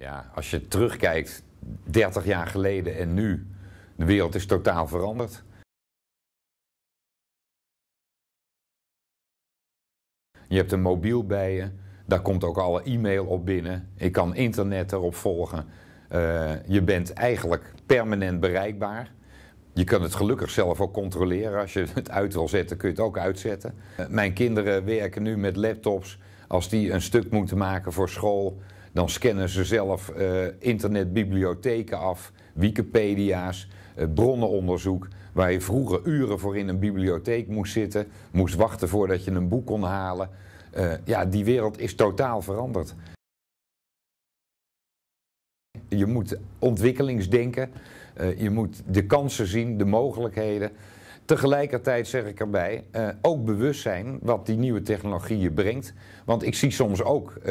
Ja, als je terugkijkt 30 jaar geleden en nu, de wereld is totaal veranderd. Je hebt een mobiel bij je, daar komt ook alle e-mail op binnen. Ik kan internet erop volgen. Eh, je bent eigenlijk permanent bereikbaar. Je kan het gelukkig zelf ook controleren. Als je het uit wil zetten, kun je het ook uitzetten. Eh, mijn kinderen werken nu met laptops. Als die een stuk moeten maken voor school, dan scannen ze zelf eh, internetbibliotheken af, Wikipedia's, eh, bronnenonderzoek. Waar je vroeger uren voor in een bibliotheek moest zitten, moest wachten voordat je een boek kon halen. Eh, ja, die wereld is totaal veranderd. Je moet ontwikkelingsdenken, je moet de kansen zien, de mogelijkheden. Tegelijkertijd zeg ik erbij, eh, ook bewust zijn wat die nieuwe technologieën brengt. Want ik zie soms ook eh,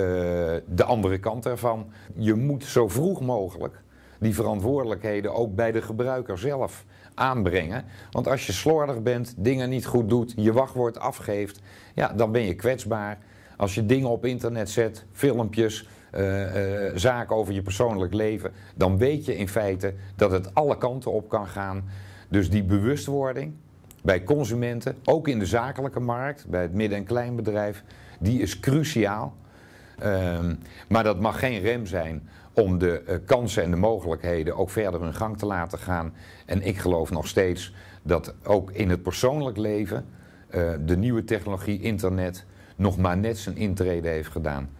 de andere kant ervan. Je moet zo vroeg mogelijk die verantwoordelijkheden ook bij de gebruiker zelf aanbrengen. Want als je slordig bent, dingen niet goed doet, je wachtwoord afgeeft, ja, dan ben je kwetsbaar. Als je dingen op internet zet, filmpjes, eh, zaken over je persoonlijk leven, dan weet je in feite dat het alle kanten op kan gaan. Dus die bewustwording, bij consumenten, ook in de zakelijke markt, bij het midden- en kleinbedrijf, die is cruciaal. Ehm, maar dat mag geen rem zijn om de eh, kansen en de mogelijkheden ook verder hun gang te laten gaan. En ik geloof nog steeds dat ook in het persoonlijk leven eh, de nieuwe technologie, internet, nog maar net zijn intrede heeft gedaan.